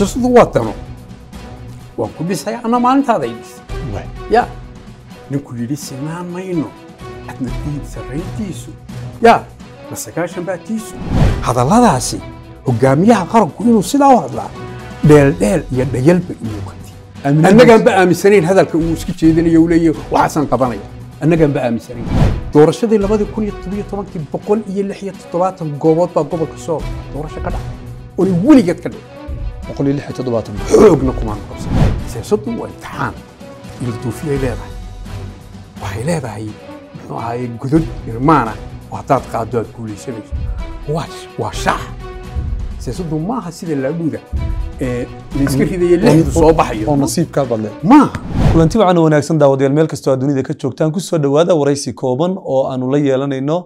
jasudu waa dano waan ku dhisaya anna maalintaada ya ninkuu yidhi sinaan mayno adna diib sarrayntiisu ya ma sagaashan hadalladaasi hoggaamiyaha qaranku inuu sidaa u hadlaa dheeldheel iyo dhayalba inuu kati annagaanba aaminsanayn hadalka uu iska jeedinayo uu leeyahy waxaasaan qabanaya annagaanba aaminsanayn doorashadii labadii kun iyo todobiyo tobankii boqol iyo lix iyo toddobaatan goobood baa gobolka soo doorasho ka dhaca oonay weligeed ka dhicin boqol iyo lix xoogna kumaan qabsan siyaasaddu waa imtixaan iyo duufiyay leedahay waxay leedahay muxuu ahaaye godod irmaana oo haddaad qaaddo aad guulaysanayso waa shax siyaasaddu maaha sida laadhuuda ee layska ridaya lixdu soo baxayo oo nasiibkaa badle maaha kulanti wacan wanaagsan daawadayaal meel kastoo aad ka joogtaan kusoo dhowaada waraysi kooban oo aanu la yeelanayno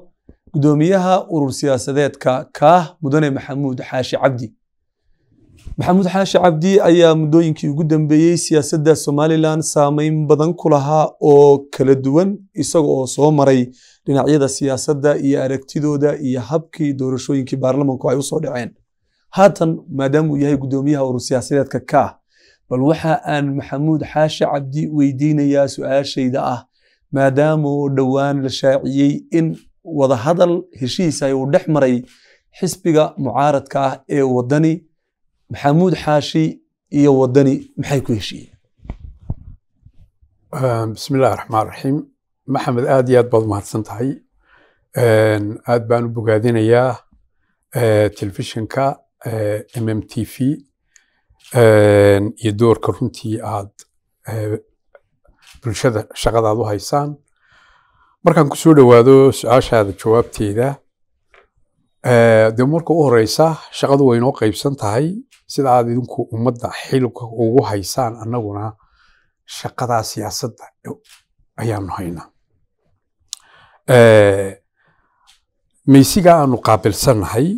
gudoomiyaha urur siyaasadeedka kaah mudane maxamuud xaashi cabdi maxamuud xaashi cabdi ayaa muddooyinkii ugu dambeeyey siyaasadda somalilan saameyn badan ku lahaa oo kala duwan isaga oo soo maray dhinacyada siyaasadda iyo aragtidooda iyo habkii doorashooyinkii baarlamanku ay usoo dhaceen haatan maadaama uu yahay guddoomiyaha urur siyaasadeedka ka ah bal waxa aan maxamuud xaashi cabdi weydiinayaa su-aashayda ah maadaamoo dhowaan la shaaciyey in wadahadal heshiis ay uu dhex maray xisbiga mucaaradka ah ee wadani maxamuud xaashi iyo wadani maxay ku heshiiyeen ehm, bismi illahi raxmaan raxiim maxamed aad iyo aad baad umahadsan tahay ehm, aad baan u bogaadinayaa eh, telefishinka eh, m m t v ehm, iyo doorka runtii aad eh, bulshada shaqadaad u haysaan markaan ku soo dhowaado su-aashaada jawaabteeda Eh, dee marka u horeysa shaqadu way inoo qaybsan tahay sida idinku ummadda xilka ugu haysaan annaguna shaqadaa siyaasadda ayaanu haynaa eh, maysigaa aanu qaabilsannahay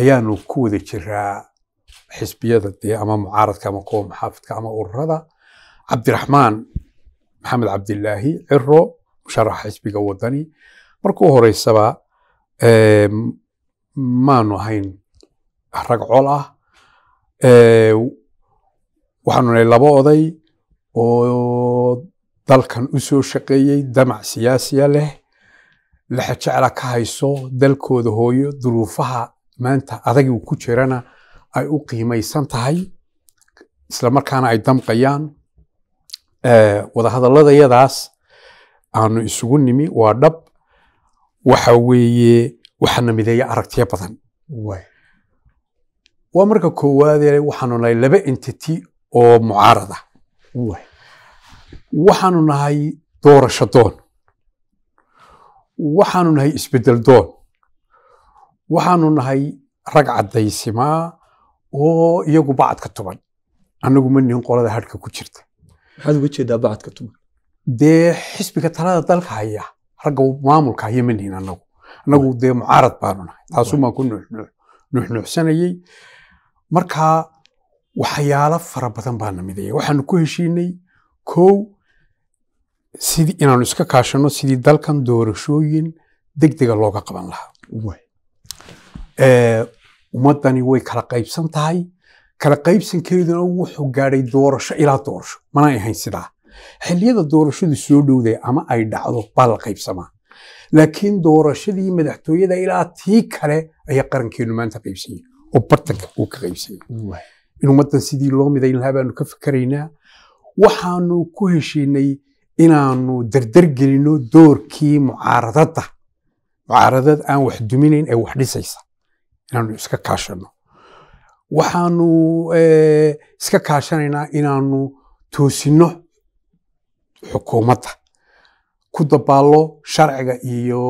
ayaanu ku wada jiraa xisbiyada dee ama mucaaradka ama kuwa maxaafidka ama ururada cabdiraxmaan maxamed cabdilaahi ciro musharaxa xisbiga wadani u horeysaba eh, maanu ahayn rag col ah waxaanu nahay laba oday oo dalkan u soo shaqeeyey damac siyaasiya leh laxa jecla ka hayso dalkooda hooyo duruufaha maanta adag ku jirana ay u qiimaysan tahay islamarkaana ay damqayaan wadahadalladayadaas aanu isugu nimi waa dhab waxa weeye waxaana mideeya aragtiyo badan waa marka koowaade waxaanu nahay laba entity oo mucaarada waxaanu nahay doorasho doon waxaanu nahay isbeddel doon waxaanu nahay rag cadaysimaa oo iyagu bacadka tuban anagu ma nihin qolada hadhka ku jirta maxaad uga jeedaa bacadka tuban dee xisbiga talada dalka haya ragga maamulka haya ma nihin annagu anagu dee mucaarad baanu nahay taasumaan ku nuxnuxsanayey markaa waxyaalo fara badan baa namidaya waxaanu ku heshiinay kow sidii inaanu iska kaashanno sidii dalkan doorashooyin deg dega looga qaban lahaa ummadani way kala qaybsan tahay kala qaybsankeeduna wuxuu gaadhay doorasho ilaa doorasho mana ahayn sidaa xilliyada doorashadu soo dhowday ama ay dhacdo baa la qaybsamaa laakiin doorashadii madaxtooyada ilaa tii kale ayaa qarankeenu maanta qaybsanya oo bartanka uu ka qaybsanya in ummaddan sidii loo midayn lahaa baanu ka fikaraynaa waxaanu ku heshiinay inaanu dardar doorkii mucaaradada mucaaradad aan wax duminayn ee wax dhisaysa inaanu iska kaashano waxaanu iska kaashanaynaa inaanu toosinno xukuumadda ku dabaallo sharciga iyo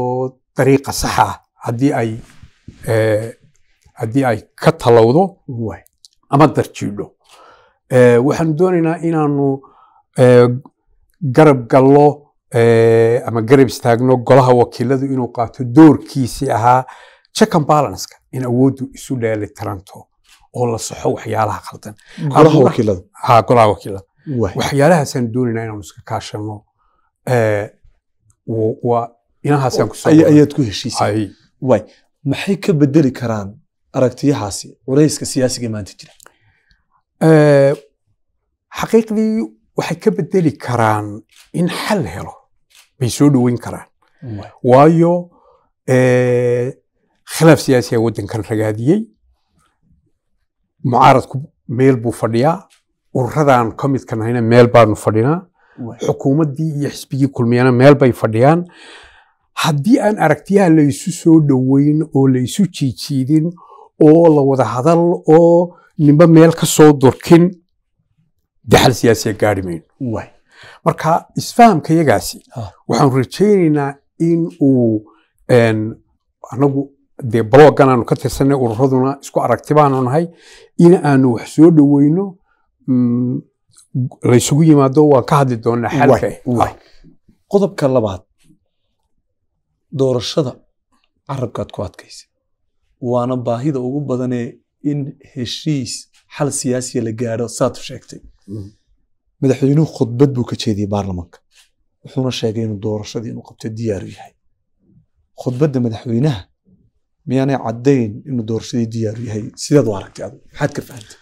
dariiqa saxa ah haddii ay eh, haddii ay ka talowdo ama darjiidho eh, waxaanu doonaynaa inaanu eh, garab gallo ama garab istaagno golaha wakiiladu inuu qaato doorkiisii ahaa check and balanceka in awooddu isu dheelitiranto oo la soxo waxyaalaha khaldan golaha ah, wakiilada ha golaha waxyaalahaasaan doonaynaa inaanu iska kaashano ayaad ku maxay ka bedeli karaan aragtiyahaasi culayska siyaasiga maanta jira eh, xaqiiqdii waxay ka bedeli karaan in xal helo bay soo dhoweyn karaan waayo eh, khilaaf siyaasiya waddankan ragaadiyey mucaaradku meel buu fadhiyaa ururadan ka midkanahayna meel baanu fadhinaa xukuumaddii iyo xisbigii kulmiyana meel bay fadhiyaan haddii aan aragtiyaha laysu soo dhoweyn oo laysu jiijiidin oo la wada hadal oo nimbe meel ka soo durkin de xal siyaasiya gaari mayno marka isfahamka yagaasi ah. waxaan rajaynaynaa in uu anagu dee bloggan aanu ka tirsanay ururaduna isku aragti baanu nahay in aanu wax soo dhoweyno mm, laysugu yimaado waa ka hadli doonaa xalka qodobka labaad doorashada carabkaad ku adkaysa waana baahida ugu badanee in heshiis xal siyaasiya la gaaro saad sheegtay mm-hmm. madaxweynuhu khudbad buu ka jeediyey baarlamanka wuxuuna sheegay inuu doorashadii inuu qabto diyaaru yahay khudbadda madaxweynaha miyaanay caddayn inuu doorashadii diyaaru yahay sideed u aragtay adu maxaad ka fahantay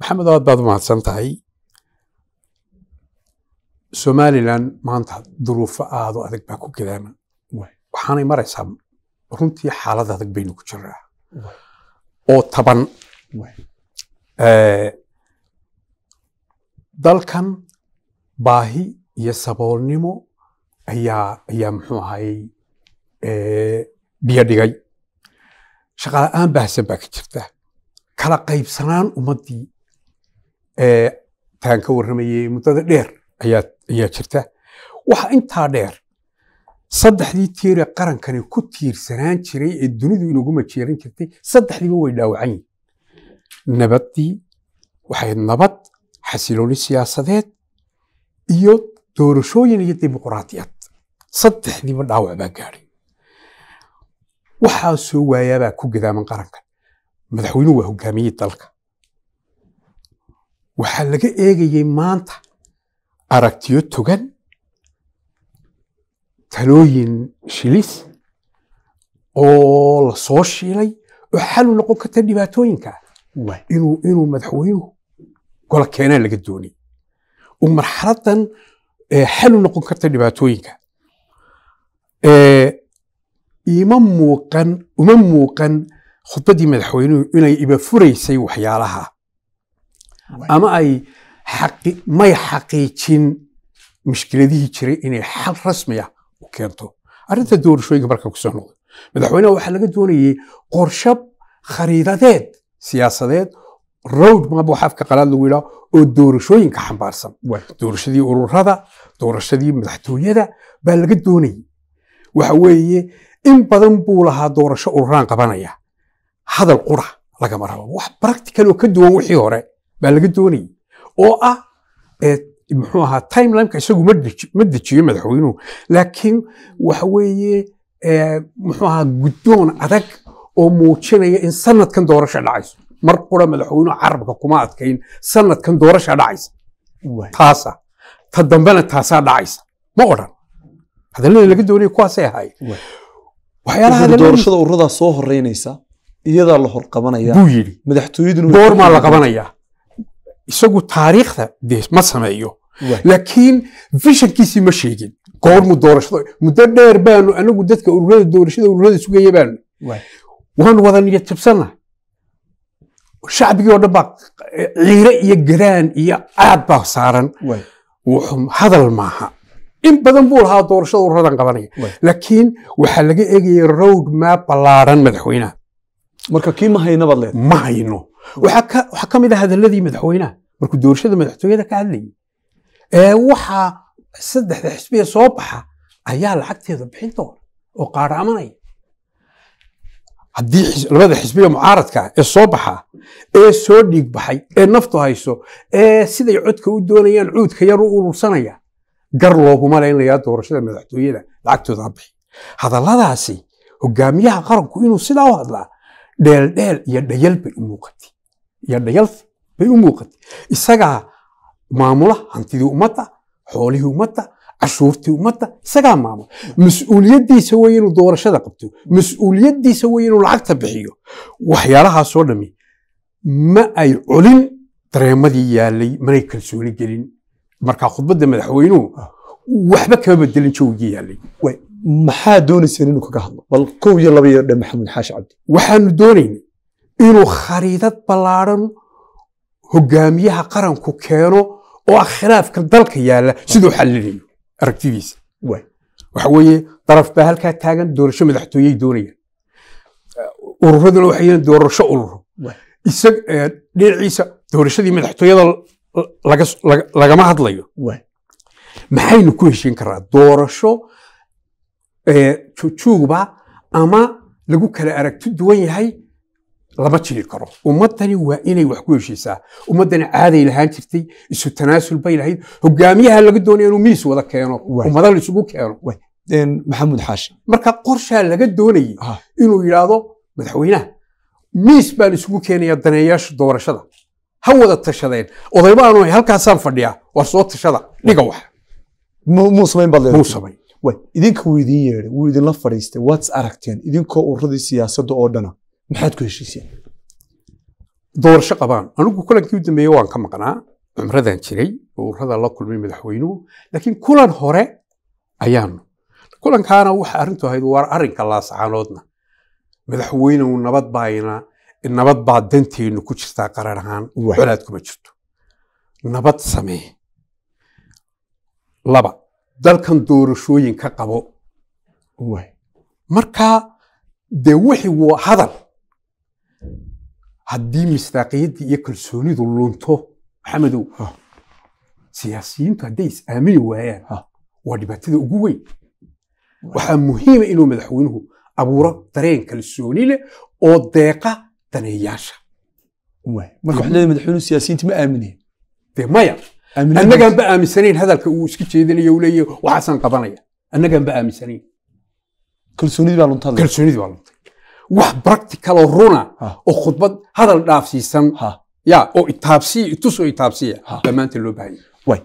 maxamed aad baad umahadsan tahay somalilan maanta duruufo aadu adag baa ku gadaama waxaanay maraysaa runtii xaalad adag baynu ku jiraa oo taban dalkan baahi iyo saboolnimo ayaa ayaa muxuu ahayey biyo dhigay shaqala-aan baahsan baa ka jirta kala qaybsanaan ummaddii taan ka warramayey muddada dheer ayaa jirta waxa intaa dheer saddexdii tiiree qarankani ku tiirsanaan jiray ee dunidu inagu majeeran jirtay saddexdiiba way dhaawacan yihin nabaddii waxay nabad xasilooni siyaasadeed iyo doorashooyin iyo dimuqraadiyad saddexdiiba dhaawac baa gaadhay waxaa soo waayaabaa ku gadaaman qarankan madaxweynuhu waa hogaamiyey dalka waxaa laga eegayey maanta aragtiyo togan talooyin shilis oo la soo shiilay oo xalu noqon karta dhibaatooyinka inuu inuu madaxweynuhu gola keenaa laga doonay oo marxaladan eh, xalu noqon karta dhibaatooyinka eh, ima muuqan uma muuqan khudbaddii madaxweynuhu inay ibafuraysay waxyaalaha ama ay may xaqiijin mushkiladihii jiray inay xal rasmi ah u keento arrinta doorashooyinka marka kusoo noqda madaxweyneha waxaa laga doonayey qorsho khariidadeed siyaasadeed road mab waxaa afka qalaad lagu yidhaha oo doorashooyinka xambaarsan doorashadii ururada doorashadii madaxtooyada baa laga doonayey waxa weeye in badan buu lahaa doorasho ururaan qabanaya hadal qura lagama rabo wax practical oo ka duwan wixii hore baa laga doonayay oo ah muxuu ahaa timelineka isagu ma dejiyo madaxweynuhu laakiin waxa weeye muxuu ahaa guddoon adag oo muujinaya in sanadkan doorasha dhacayso mar qura madaxweynuhu carabka kuma adkayn sanadkan doorasha dhacaysa taasa ta dambena taasaa dhacaysa ma odhan hadallada laga doonaya kuwaasay ahaayeen waxyaalahadoorashada ururadaa soo horeynaysa iyadaa la horqabanaya buu yidhi madaxtooyaduna goormaa la qabanayaa isagu taariikhda de ma sameeyo laakiin vishankiisii ma sheegin goormu doorashada muddo dheer baanu anagu dadka ururada doorashada ururada sugaya baanu waanu wada niyo shacbigii oo dhan baa ciire iyo garaan iyo caad baa saaran hadal maaha in badan buu lahaa doorashada ururadan qabanaya laakiin waxaa laga eegaya road map ballaaran madaxweynaha marka kii ma hayno bad leed ma hayno waxaa kamid a ah hadaladii madaxweynaha markuu doorashada madaxtooyada ka hadlayay ee waxaa saddexda xisbiga soo baxa ayaa lacagteeda bixin doona oo qaaraamanaya haddii labada xisbiga mucaaradka ee soo baxa ee soo dhiig baxay ee naftu hayso ee siday codka u doonayaan cuudka yar u urursanaya gar looguma leynlayaa doorashada madaxtooyada lacagtooda ha bixi hadalladaasi hogaamiyaha qaranku inuu sidaa u hadlaa dheeldheel iyo dhayal bay u muuqatay iyo dhagal bay u muuqatay isagaa maamula hantidii ummadda xoolihii ummadda cashuurtii ummadda isagaa maamula mas-uuliyaddiisa wey inuu doorashada qabto mas-uuliyaddiisa wey inuu lacagta bixiyo waxyaalahaasoo dhami ma ay colin dareemadii yaalay manay kalsooni gelin markaa khudbadda madaxweynuhu waxba kama bedelin jawigii yaalay maxaa doonayseen inuu kaga hadlo bal kow iyo laba dhe maxamuud xaashi cabdi waxaanu doonaynay inuu khariidad ballaaran hogaamiyaha qaranku keeno oo ah khilaafka dalka yaalla siduu xalinayo aragtidiisa waxa weeye daraf baa halkaa taagan doorasho madaxtooyey doonaya ururaduna waxay yihiin doorasho ururo isag eh, dhinaciisa doorashadii madaxtooyada lagama hadlayo maxaynu ku heshiin karaa doorasho jujuugba eh, ama lagu kala aragti duwan yahay lama jiri karo ummadani waa inay wax ku heshiisaa ummaddani caaday lahaan jirtay isu tanaasul bay lahayd hogaamiyaha laga doonaya inuu miis wada keeno ummada la isugu keeno maxamuud xaashi marka qorshaa laga doonayay inuu yidhaahdo madaxweynaha miis baan isugu keenaya daneeyaasha doorashada ha wada tashadeen odaybaanu halkaasaan fadhiyaa war soo tashada dhiga wax muu samayn idinka wuu idin yeedhay wuu idinla fadhiistay waad aragteen idinkoo urradii siyaasadda oo dhana maxaad ku heshiiseen doorasho qabaan anigu kulankii u dambeeye waan ka maqnaa cumradan jiray ururadaa la kulmay madaxweynuhu laakiin kulan hore ayaanu kulankaana waxa arrintu ahayd waa arrinka laasacaanoodna madaxweynehu nabad baayna nabad baa danteennu ku jirtaa qaran ahaan colaad kuma jirto nabad samee laba dalkan doorashooyin ka qabo marka dee wixii hadal haddii misdaaqiyadii iyo kalsoonidu lunto maxamedow siyaasiyiintu hadday is-aamini waayaan waa dhibaatada ugu weyn waxaa muhiima inuu madaxweynuhu abuuro dareen kalsooni leh oo deeqa daneeyaasha maya aaminsanayn hadalka uu iska jeedinayo u leeyahy waxaasaan qabanaya annagaan aaminsanayn kalsoonidii baa luntay wax bracticaloo runa oo khudbad hadal dhaafsiisan ya oo itaabsiya itusoo itaabsiya baa loo baahanya way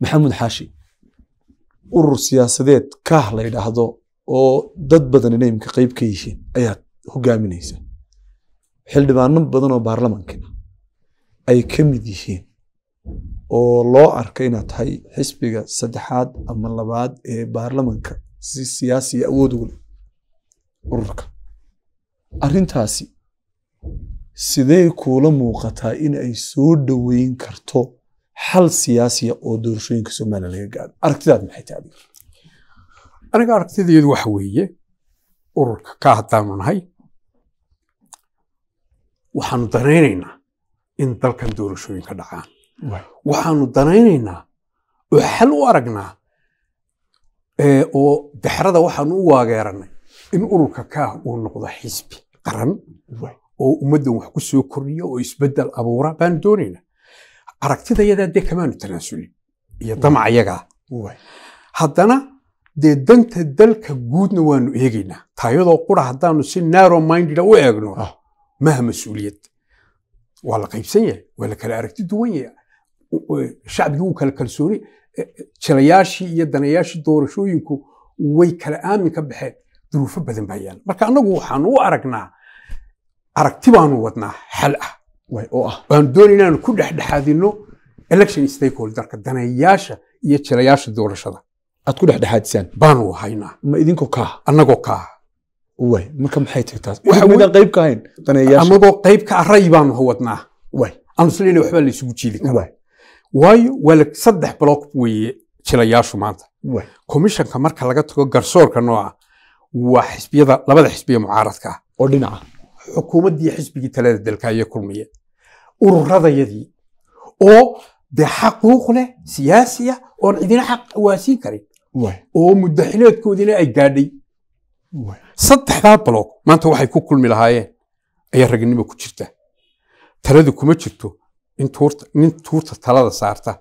maxamuud xaashi urur siyaasadeed kaah la yidhaahdo oo dad badan inay imka qayb ka yihiin ayaad hogaaminaysa xildhibaano badan oo baarlamankana ay ka mid yihiin oo loo arka inaad tahay xisbiga saddexaad ama labaad ee baarlamanka si siyaasiya awood ugu ururka arintaasi sidee kuula muuqataa in ay soo dhoweyn karto xal siyaasiya oo doorashooyinka somaliya laga gaadho aragtidaad maxay tahay adiga aniga aragtideedu waxa weeye ururka ka haddaanu nahay waxaanu danaynaynaa in dalkan doorashooyin ka dhacaan waxaanu danaynaynaa oo xal u aragnaa eh, oo dexrada waxaanu u waageerannay in ururka kaah uu noqdo xisbi qaran oo ummaddan wax ku soo kordhiya oo isbeddel abuura baan doonayna aragtidayada yadaa dee kamaanu tanaasulin iyo damac yagaa haddana dee danta dalka guudna waanu eegaynaa taayadoo qura haddaanu si narrow minded ah u eegno ah. maha mas-uuliyad waa la qaybsan yahay waa la kala aragti duwan yahay shacbigii wuu kala kalsooni e, e, jilayaashii iyo danayaashii doorashooyinku way kala aamin ka baxeen duruufo badan baa yaala marka annagu waxaanu u aragnaa aragti baanu wadnaa xal ah, ah. aan doonayn inaanu ku dhexdhexaadino election stakeholderka daneeyaasha iyo jilayaasha doorashada aad ku dhexdhexaadisaan baanu haynaa ma idinkoo kaaha annagoo ah? kaaha waay marka maxay tagtaa waxaweydaan qayb ka ahayn daneeyaasha qayb ka ah baanu wadnaa waay aanu isleena waxbaa la jiidi karaa waayo waa saddex block weeye jilayaashu maanta komishanka marka laga tago garsoorka nooca waa xisbiyada labada xisbiye mucaaradka ah oo dhinaca ah, xukuumaddii xisbigii talada dalka iyo ururadayadii oo dee xaquuq leh siyaasiya oon cidina xaq waasiin karin oo muddaxineedkoodiina ay gaadhay saddexdaa baloog maanta waxay ku kulmi lahaayeen ayaa raganimo ku jirta taladu kuma jirto nin tuurta talada saarta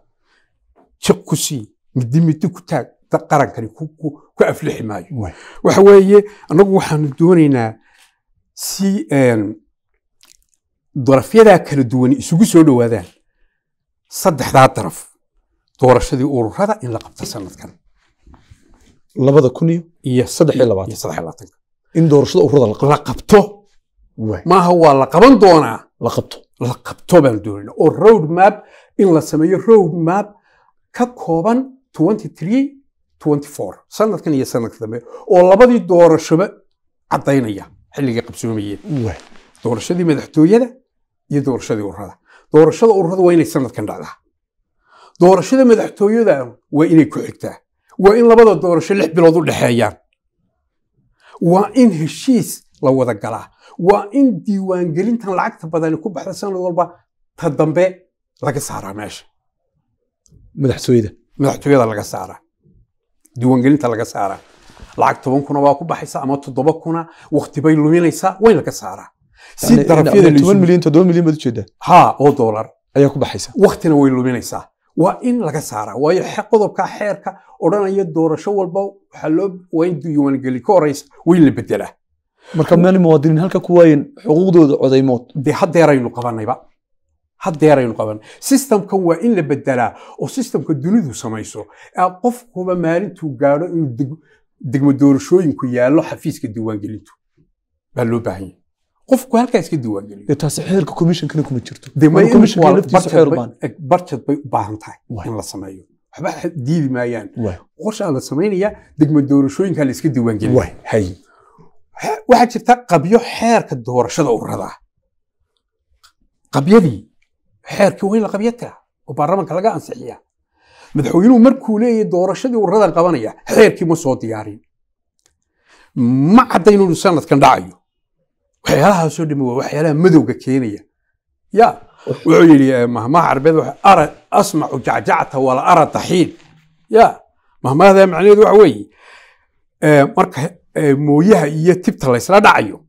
jiq ku sii middi middi ku taag qarankani ku aflixi maayo waxa weeye anagu waxaanu doonaynaa si darafyadaa kala duwani isugu soo dhowaadaan saddexdaa daraf doorashadii ururada in la qabta sanadkan labada kun iyo in doorashada ururada la qabto maaha waa la qaban doonaa la qabto la qabto baanu doonaynaa oo road map in la sameeyo road map ka kooban twenty three sanadkan iyo sanadka dambe oo labadii doorashoba cadaynaya xilligay qabsoomayeen doorashadii madaxtooyada iyo doorashadii ururada doorashada ururada waa inay sanadkan dhacdaa doorashada madaxtooyada waa inay ku xigtaa waa in labada doorasho lix bilood u dhexeeyaan waa in heshiis la wada galaa waa in diiwaangelintan lacagta badani ku baxda sanad walba ta dambe laga saaraa meesha madaxtooyada madaxtooyada laga saaraa diiwaangelinta laga saaraa lacag toban kuna waa ku baxaysa ama toddoba kuna wakti bay luminaysaa way laga saaraa si darafyadatoban milyan toddoba oo doolar ayaa ku baxaysa waktina way luminaysaa waa in laga saaraa waayo qodobka xeerka odhanaya doorasho walba waxaa loo waa diiwaangeli ka horeysa way la bedelaa marka meel muwaadiniin halka ku waayen xuquuqdooda codaymood dee hadeeraynu qabanayba hadeeraynu qaban sistamkan waa in la bedelaa oo sistamka dunidu samayso qofkuba maalintuu gaado inuu degmo doorashooyinku yaallo xafiiska diiwaangelintu baa loo baahan qofku halkaa iska xeerka komishinkana kuma jirto barjad bay u baahan tahay in la sameeyo waxba diidi maayaan qorshaa la samaynayaa degmo doorashooyinkaa la iska waxaa jirta qabyo xeerka doorashada uradaa qabyadii xeerkii waa in la qabya tira oo baarlamaanka laga ansixiya madaxweynuhu markuu leeyahy doorashadii ururadan qabanaya xeerkii ma soo diyaarin ma caddaynu inu sanadkan dhacayo waxyaalahaasoo dhami waa waxyaalaha madowga keenaya ya wuxuu yidhi eh, mahmaha carbeed ara asmacu jacjacta wala ara daxiin ya mahmahada macnaheedu waxa weeye eh, marka eh, mooyaha iyo tibta laysla dhacayo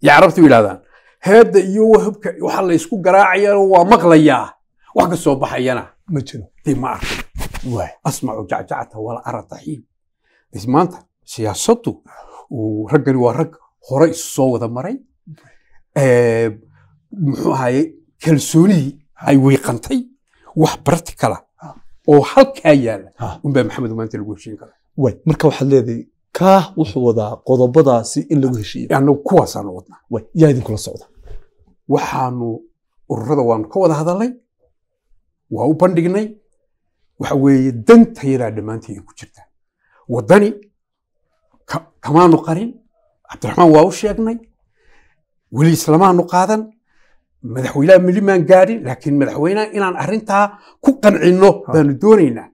ya carabtu yidhahdaan heedda iyo wahbka waxa laysku garaacaya waa maqlayaa wax ka soo baxayana ma jiro dee asmacu jacjacata wala ara maanta siyaasaddu raggani waa rag hore isu soo wada maray muxuu ahaye kalsoonidii ay wiiqantay wax practicala oo halkaa yaala unbaa maxamed maanta lagu heshiin kara way marka waxaad leedahay kaa wuxuu wadaa qodobadaasi in lagu heshiiyo anagu kuwaasaan wadnaa way yaa idinkula socda waxaanu ururada waanu ka wada hadalnay waa u bandhignay waxa weeye danta dantayadaa dhammaanteeda ku jirta waddani kamaanu qarin cabdiraxmaan waa u sheegnay weli islamaanu qaadan madaxweynaha meli maan gaadhin laakiin madaxweynaha inaan arrintaa ku qancinno baanu ah. doonaynaa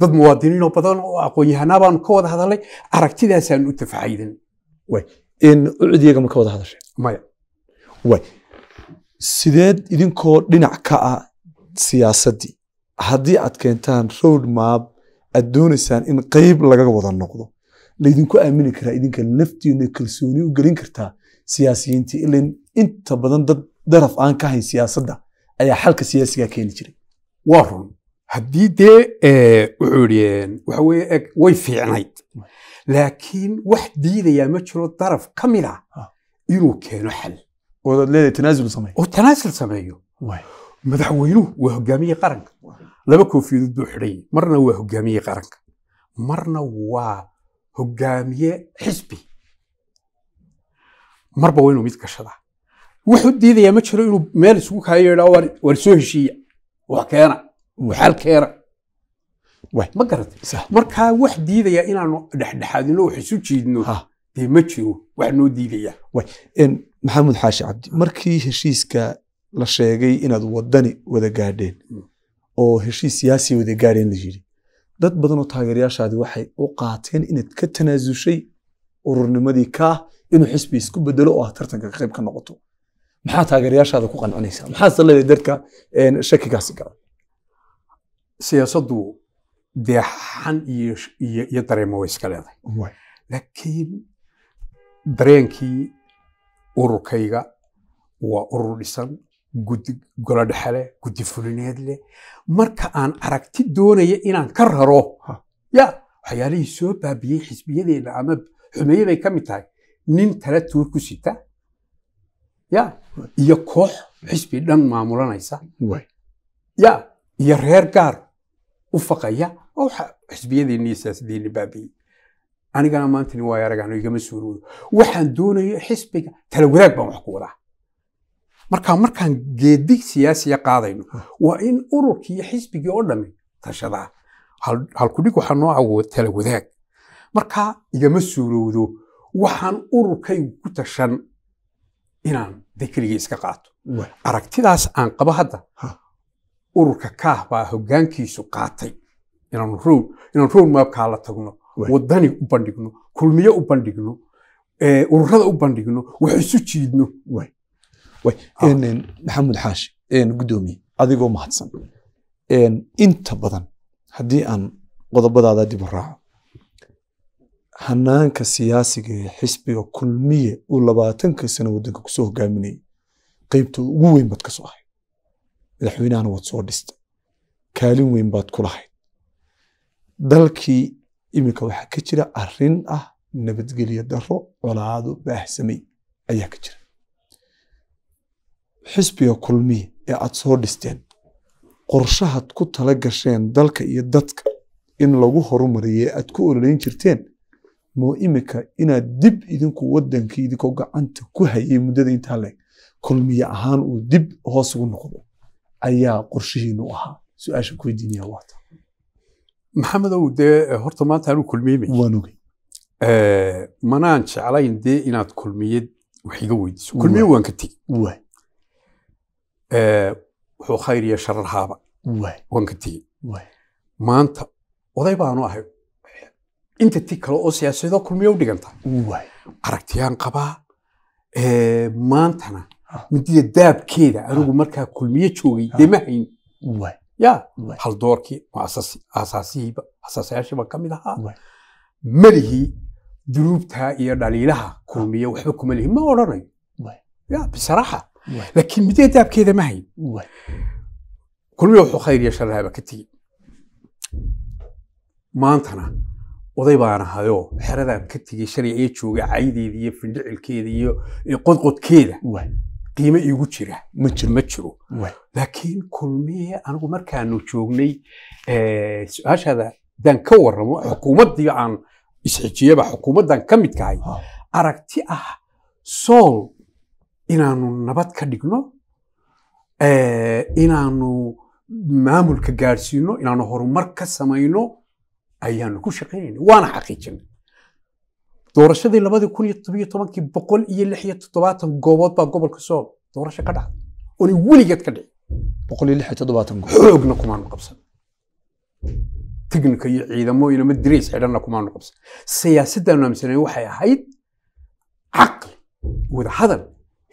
dad muwaadiniinoo badan oo aqoon yahana baanu ka wada hadalnay aragtidaasaanu u tafaxaydan ucudiyagama ka wada hadashay maya sideed idinkoo dhinac ka ah siyaasaddii haddii aad keentaan road map aad doonaysaan in qeyb laga wada noqdo laydinku aamini karaa idinka laftiina kalsooni u gelin kartaa siyaasiyiintii ilan inta badan dad daraf aan ka hayn siyaasadda ayaa xalka siyaasigaa keeni jiray waa run haddii dee eh, wuxuu yidhi eh, waxaweye eg way fiicnayd laakiin wax diidayaa ma jiro daraf ka mid ah, ah. inuu keeno xal odaad leedahay tanaasul sameeyo oo tanaasul sameeyo madaxweynuhu waa hogaamiye qaranka laba koofiyadood buu xidhanyay marna waa hogaamiye qaranka marna waa hogaamiye xisbi marba waa inuu mid gashadaa wuxuu diidayaa ma jiro inuu meel isugu kaayo idhaa waar soo heshiiya wax keena xal keena ma garatay markaa wax diidayaa inaanu dhexdhexaadino wax isu jiidno dee ma jiro wax noo diidayaa maxamuud xaashi cabdi markii heshiiska la sheegay inaad wadani wada gaadheen hmm. oo heshiis siyaasi wada gaadheen la yidhi dad badanoo taageerayaashaadi waxay u qaateen inaad ka tanaasushay ururnimadii kaah inuu xisbi isku bedelo oo ah tartanka qayb ka noqoto maxaa taageerayaashaada ku qancinaysa maxaa salada dadka shakigaasi gala siyaasaddu dee iyo dareemo way iska leedahay laakiin dareenkii ururkayga waa urur dhisan golo dhexele guddi fulineed leh marka aan aragti doonaya inaan ka raro ya waxyaalihii soo baabiyey xisbiyadeenna ama xumeeye ka mid tahay nin tala tuur ku sita ya iyo koox xisbi dhan maamulanaysa ya iyo reer gaar u faqaya oo xisbiyadiinni iyo siyaasaddiinni baabiyey anigana maantani waay aragano igama suuroodo waxaan doonayo xisbiga talawadaag baan wax ku wadaa marka markaan geedi siyaasiya qaadayno waa in ururkii iyo xisbigii oo dhami tashadaa halkudhig waxaa noo awood talawadaag markaa igama suurowdo waxaan ururkay ku tashan inaan de keligii iska qaato aragtidaas aan qabo hadda ururka kaah baa hogaankiisu qaatay inaan row maabkaa la tagno wadani u bandhigno kulmiye u bandhigno eh, ururada u bandhigno wax isu jiidno ah. maxamud xaashi gudoomiye adigoo mahadsan inta badan haddii aan qodobadaada dib u raaco hanaanka siyaasiga ee xisbiga kulmiye uu labaatanka sano wadanka kusoo hogaaminayay qaybta ugu weyn baad ka soo ahayd madaxweynahana waad soo dhistay kaalin weyn baad kulahayd dalkii iminka waxaa ka jira arin ah nabadgelyo daro colaado baahsamay ayaa ka jira xisbiga kulmiye ee aada soo dhisteen qorshahaad ku tala gasheen dalka iyo dadka in lagu horumariye aad ku ololeyn jirteen moo iminka inaad dib idinku wadankii idinkoo gacanta ku hayay muddada intaa leeg kulmiye ahaan uu dib hoos ugu noqdo ayaa qorshihiinu ahaa su-aasha kuweydiinaya waata maxamedow dee horta maanta anuu kulmiyey manaan jeclayn dee inaad kulmiyad wax iga weydiiso kulmiye waan ka tegi wuxuu khayr iyo shararhaaba waan ka tegi maanta oday baanu ahay inta tig kale oo siyaasado kulmiye u dhiganta tahay aragtiyaan qabaa maantana midiya daabkeeda anigu markaa kulmiye joogay dee ma hayn ya haldoorkii asaasihiiba asaasayaashiiba ka mid ahaa melihi dunuubtaa iyo dhaliilaha kulmiya waxba kuma lihi ma odhanayo ya bisaraaxa laakiin midee daabkeeda ma hayn kulmiya wuxuu khayr iyo sharhaaba ka tegi maantana oday baan ahayoo xeradaan ka tegey shalay ee jooga caydeeda iyo findhicilkeeda iyo qodqodkeeda qiime igu jira ma jir ma jiro laakiin kulmiye anigu markaanu joognay eh, su-aashaada daan ka waramo xukuumaddii aan isxijiyaba xukuumaddan ka midkahay aragti ah sool inaanu nabad ka dhigno eh, inaanu maamulka gaadhsiino inaanu horumar ka samayno ayaanu ku shaqaynayna waana xaqiijinay doorashadii labadii kun iyo tobiyo tobankii boqol iyo lix iyo toddobaatan goobood baa gobolka sool doorasho ka dhacday oona weligeed ka dhicin boqol iyo lix iyo toddobaatan xoogna kumaanu qabsan tignika iyo ciidamo iyo diriis xidhanna kumaanu qabsan siyaasaddaanu aaminsanayn waxay ahayd caqli wada hadal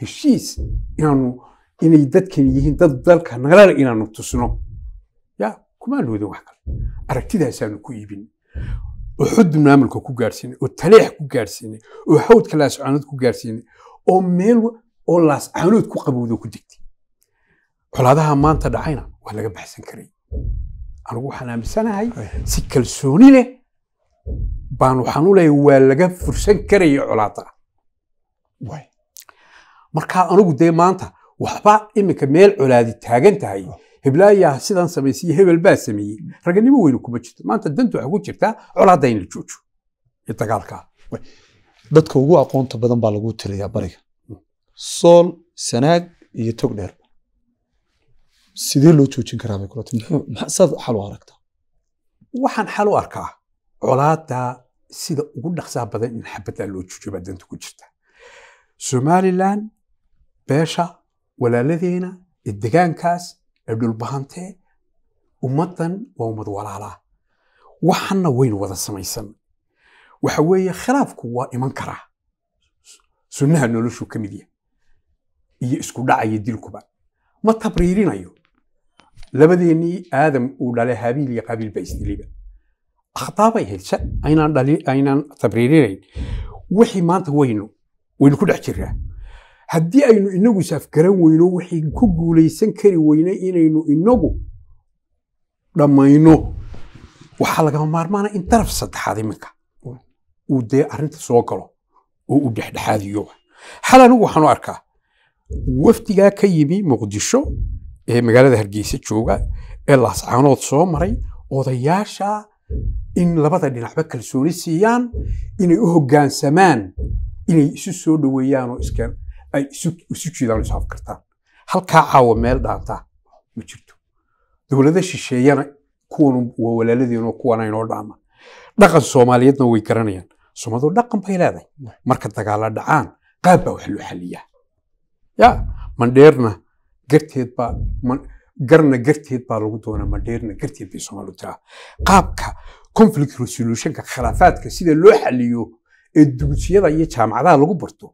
heshiis inaanu inay dadkan yihiin dad dalka nalal inaanu tusno ya kumaanu wadin wax kale aragtidaasaanu ku iibin oo xudbi maamulka ku gaadhsiinay oo taleex ku gaadhsiinay oo xawdka laascaanood ku gaadhsiinay oo meel oo laascaanood ku qabowdo ku degtay colaadaha maanta dhacayna waa laga baxsan karay anugu waxaan aaminsanahay si kalsooni leh baan waxaan u leeyahay waa laga fursan karaya colaada markaa anugu dee maanta waxba iminka meel colaadi taagan tahay heblaaya sidan samaysiiye hebel baa sameeyey raganimo weynu kuma jirto maanta dantu waxa ku jirtaa colaadda la joojo iyo dagaalka dadka ugu aqoonta badan baa lagu tiriyaa bariga sool sanaag iyo tog dheer sidee loo joojin karaa bay kula timisaad xal u aragtaa waxaan xal u arkaa colaada sida ugu dhaqsaa badan in xabaddaa loo joojo baa danta ku jirta somalilan beesha walaaladeena iyo degaankaas dhulbahantee ummaddan waa ummad walaalaa waxana waynu wada samaysan waxa weeye khilaafku waa iman karaa sunnaha noloshu ka mid yah iyo isku dhacayo dilkuba ma tabriirinayo labadeennii aadam uu dhalay habiil iyo qabiil ba isdiliba akhdaabay hayd se aynaan tabriirinayn wixii maanta waynu waynu ku dhex jiraa haddii aynu inagu saafgaran weyno waxay ku guulaysan kari weyne inaynu inagu dhammayno waxaa lagama maarmaana ah in daraf saddexaad iminka uu dee arrinta soo galo oo u dhexdhexaadiyo xal anigu waxaanu arkaa wafdigaa ka yimi muqdisho ee magaalada hargeysa jooga ee laascaanood soo maray odayaasha in labada dhinacba kalsooni siiyaan inay u hoggaansamaan inay isu soo dhoweeyaan oo iska ay isu jiidaan isu afkartaan halkaa caawa meel dhaantaa ma jirto dowlada shisheeyana kuwan waa walaaladeenoo kuwana inoo dhaama dhaqan soomaaliyeedna way garanayaan sumadu dhaqan bay leedahay marka dagaalo dhacaan qaab baa wax loo xaliyaa yaa mandheerna garteed baa garna garteed baa lagu doonaa mandheerna garteed bay soomaalidu tiraa qaabka conflict resolutionka khilaafaadka sida loo xaliyo ee dugsiyada iyo jaamacadaha lagu barto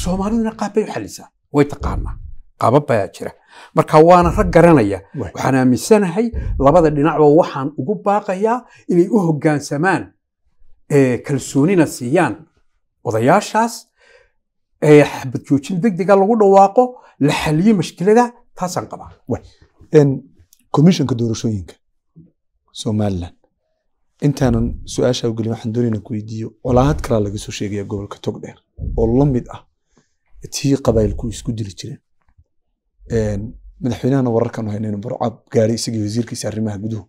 soomaaliduna qaabbay u xalisaa way taqaanaa qabab baa jira marka waana rag garanaya waxaan aaminsanahay labada dhinacba waxaan ugu baaqayaa inay u hoggaansamaan kalsoonina siiyaan odayaashaas xabad joojin degdega lagu dhawaaqo la xaliyo mashkilada taasaan qabaa komishinka doorashooyinka somalilan intaanan su-aashaa ugelin waxaan doonaynaa ku weydiiyo colaad kalaa laga soo sheegaya gobolka togdheer oo lamid ah tii qabaylku isku dili jireen madaxweynahana wararkanu haynayn burcab gaari isagii wasiirkiisa arrimaha guduhu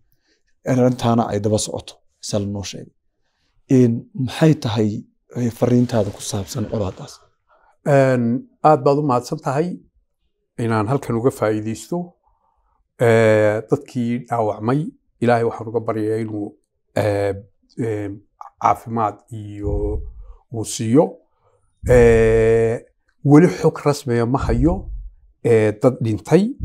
arrintaana ay daba socoto isaa noo sheegay maxay tahay fariintaada ku saabsan colaadaas aad baad u mahadsan tahay inaan halkan uga faa'iidaysto dadkii dhaawacmay ilaahay waxaan uga baryayaa inuu caafimaad iyo uu siiyo Eh, weli xog rasmiga ah ma hayo eh, dad dhintay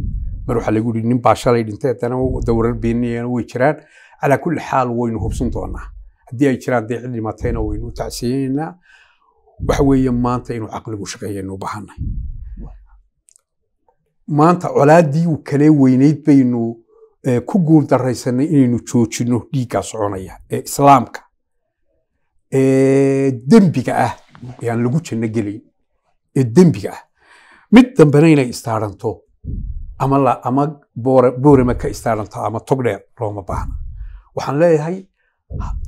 mar waxaa lagu yidhi nin baa dhintay haddana dawrar beeninayana way jiraan calaa kulli xaal waynu hubsan doonaa haddii ay jiraan dee cid dhimatayna waynu tacsiyeynaynaa waxa weeye maanta inuu caqligu shaqeeyaynu u baahanay maanta colaadii uu kalee weynayd baynu eh, ku guuldaraysanay inaynu joojino dhiiggaa soconaya ee islaamka dembiga ah yaan lagu janno gelayn ee dembiga ah mid dambena inay istaaranto ama boorema ka istaaranto ama togdheer looma baahna waxaan leeyahay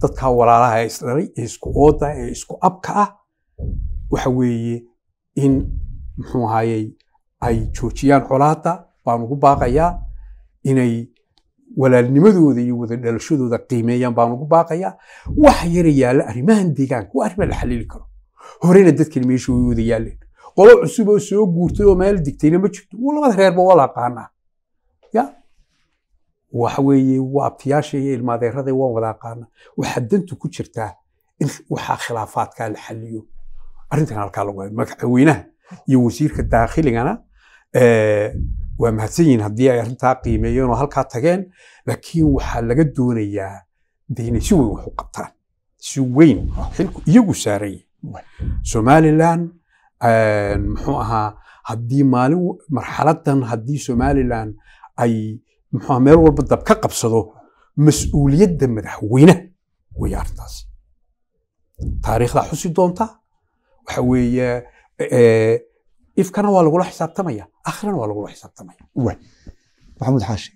dadkaa walaalaha ee isdhalay ee isku ooda ee isku abka ah waxa weeye in muxuu ahayey ay joojiyaan colaadda baan ugu baaqayaa inay walaalnimadooda iyo wada dhalashadooda qiimeeyaan baan ugu baaqayaa wax yara yaala arrimahan deegaanka waa arrimaa la xaliili karo horena dadkan meesha way wada yaalleen qolo cusub oo soo guurtay oo meel digtayna ma jirto wuu labada reerba waa la ya waxa weeye waa abtiyaasha iyo ilmaadeerada waan wada aqaana waxaa dantu ku jirtaa in waxaa khilaafaadkaa la xaliyo arrintan halkaa lagu hayo madaxweynaha iyo wasiirka daakhiligana waa mahadsan yihin haddii ay arrintaa qiimeeyeen oo halkaa tageen laakiin waxaa laga doonayaa de si weyn wax u qabtaan si weyn xilku iyagu saaran yahay somalilan eh, muxuu ahaa hadii maalin marxaladan haddii somalilan ay muxua meel walba dab ka qabsado mas-uuliyadda madaxweyne weeye arrintaasi taariikhdaa xusi doontaa waxa weeye eh, ifkana waa lagula xisaabtamaya akhirana waa lagula xisaabtamaya maxamuud xaashi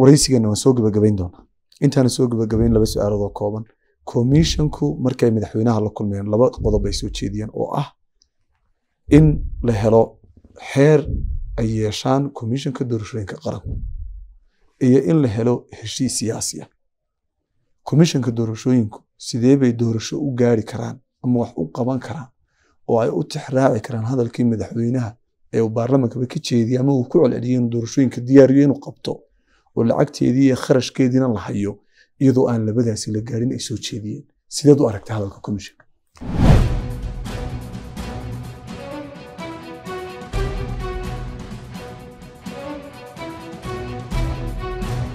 wareysigeena waan soo gebagabayn doonaa intaana soo gebagabayn laba su-aalood oo kooban commissionku markay madaxweynaha la kulmeen laba qodob ay soo jeediyeen oo ah in la helo xeer ay yeeshaan commissionka doorashooyinka qaranku iyo in la helo heshiis siyaasi ah commissionka doorashooyinku sidee bay doorasho u gaari karaan ama wax u qaban karaan oo ay u tixraaci karaan hadalkii madaxweynaha ee uu baarlamankaba ka jeediyay ama uu ku celceliyo inuu doorashooyinka diyaariyo inuu qabto oo lacagteedii iyo kharashkeediina la hayo iyadoo aan labadaasi la gaarin ay soo jeediyeen sideed u aragtay hadalka komishanka